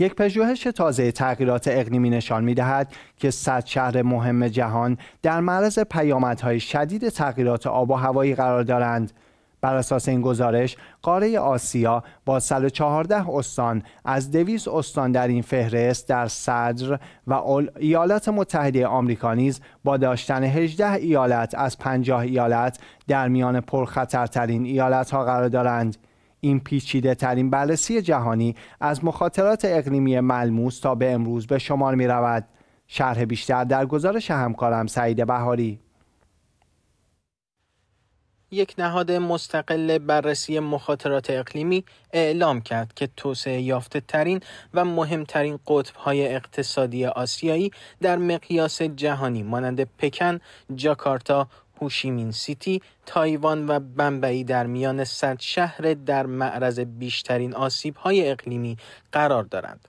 یک پژوهش تازه تغییرات اقلیمی نشان می‌دهد که صد شهر مهم جهان در معرض پیامدهای شدید تغییرات آب و هوایی قرار دارند. بر اساس این گزارش قاره آسیا با 114 استان از 200 استان در این فهرست در صدر و ایالات متحده آمریکا نیز با داشتن 18 ایالت از 50 ایالت در میان پرخطرترین ایالت ها قرار دارند این پیچیده ترین بررسی جهانی از مخاطرات اقلیمی ملموس تا به امروز به شمار می رود. شرح بیشتر در گزارش همکارم سعید بهاری یک نهاد مستقل بررسی مخاطرات اقلیمی اعلام کرد که توسعه یافته ترین و مهمترین قطب های اقتصادی آسیایی در مقیاس جهانی مانند پکن، جاکارتا، هوشیمین سیتی، تایوان و بمبئی در میان صد شهر در معرض بیشترین های اقلیمی قرار دارند.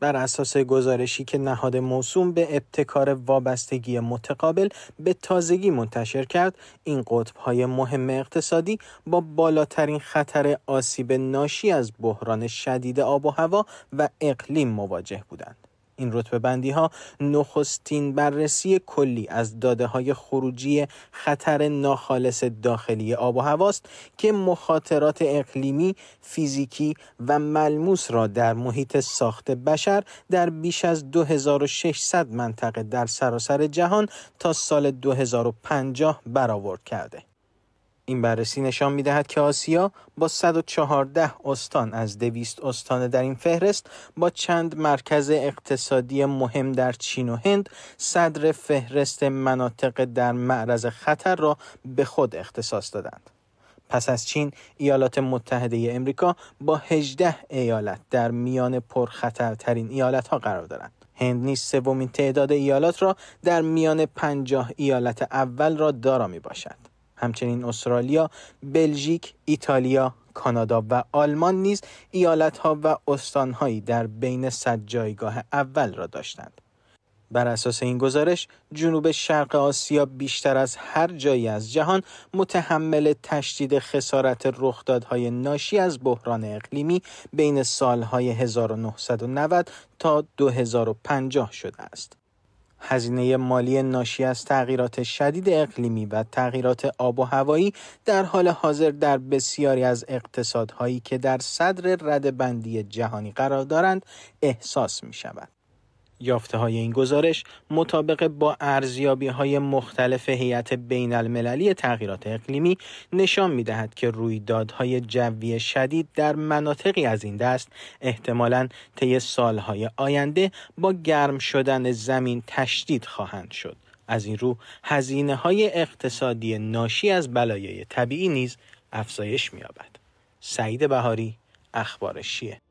بر اساس گزارشی که نهاد موسوم به ابتکار وابستگی متقابل به تازگی منتشر کرد این های مهم اقتصادی با بالاترین خطر آسیب ناشی از بحران شدید آب و هوا و اقلیم مواجه بودند این رتبه بندی ها نخستین بررسی کلی از داده های خروجی خطر ناخالص داخلی آب و هواست که مخاطرات اقلیمی، فیزیکی و ملموس را در محیط ساخت بشر در بیش از 2600 منطقه در سراسر جهان تا سال 2050 برآورد کرده. این بررسی نشان می دهد که آسیا با 114 استان از 200 استان در این فهرست با چند مرکز اقتصادی مهم در چین و هند صدر فهرست مناطق در معرض خطر را به خود اختصاص دادند. پس از چین ایالات متحده ای امریکا با 18 ایالت در میان پرخطرترین ایالت ها قرار دارند. هند نیز سومین تعداد ایالات را در میان 50 ایالت اول را دارا می باشد. همچنین استرالیا، بلژیک، ایتالیا، کانادا و آلمان نیز ایالتها و استانهایی در بین صد جایگاه اول را داشتند. بر اساس این گزارش جنوب شرق آسیا بیشتر از هر جایی از جهان متحمل تشدید خسارت رخدادهای ناشی از بحران اقلیمی بین سالهای 1990 تا 2050 شده است. هزینه مالی ناشی از تغییرات شدید اقلیمی و تغییرات آب و هوایی در حال حاضر در بسیاری از اقتصادهایی که در صدر ردبندی جهانی قرار دارند احساس می شود. یافته های این گزارش مطابق با ارزیابی های مختلف هیئت بین المللی تغییرات اقلیمی نشان می دهد که رویدادهای جوی شدید در مناطقی از این دست احتمالا طی سالهای آینده با گرم شدن زمین تشدید خواهند شد. از این رو هزینه های اقتصادی ناشی از بلایای طبیعی نیز افزایش می‌یابد. سعید بهاری اخبارشیه